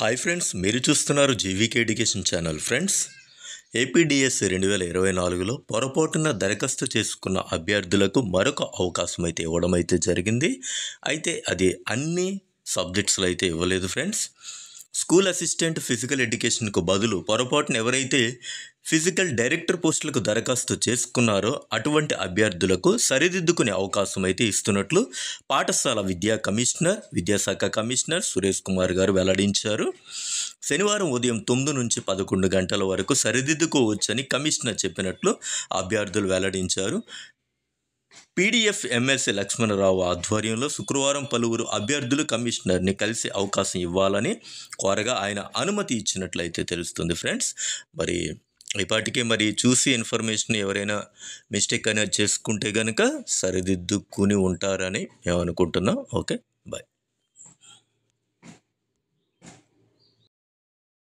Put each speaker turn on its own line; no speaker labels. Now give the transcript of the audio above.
hi friends మీరు చూస్తున్నారు GVK education channel friends APDS రెండు వేల ఇరవై నాలుగులో పొరపాటున దరఖాస్తు చేసుకున్న అభ్యర్థులకు మరొక అవకాశం అయితే ఇవ్వడం అయితే జరిగింది అయితే అది అన్ని సబ్జెక్ట్స్లో అయితే ఇవ్వలేదు ఫ్రెండ్స్ స్కూల్ అసిస్టెంట్ ఫిజికల్ ఎడ్యుకేషన్కు బదులు పొరపాటున ఎవరైతే ఫిజికల్ డైరెక్టర్ పోస్టులకు దరఖాస్తు చేసుకున్నారో అటువంటి అభ్యర్థులకు సరిదిద్దుకునే అవకాశం అయితే ఇస్తున్నట్లు పాఠశాల విద్యా కమిషనర్ విద్యాశాఖ కమిషనర్ సురేష్ కుమార్ గారు వెల్లడించారు శనివారం ఉదయం తొమ్మిది నుంచి పదకొండు గంటల వరకు సరిదిద్దుకోవచ్చని కమిషనర్ చెప్పినట్లు అభ్యర్థులు వెల్లడించారు పీడీఎఫ్ ఎమ్మెల్సీ లక్ష్మణరావు ఆధ్వర్యంలో శుక్రవారం పలువురు అభ్యర్థులు కమిషనర్ని కలిసి అవకాశం ఇవ్వాలని కోరగా ఆయన అనుమతి ఇచ్చినట్లయితే తెలుస్తుంది ఫ్రెండ్స్ మరి ఇప్పటికే మరి చూసి ఇన్ఫర్మేషన్ ఎవరైనా మిస్టేక్ అయినా చేసుకుంటే కనుక సరిదిద్దుకుని ఉంటారని మేము అనుకుంటున్నాం ఓకే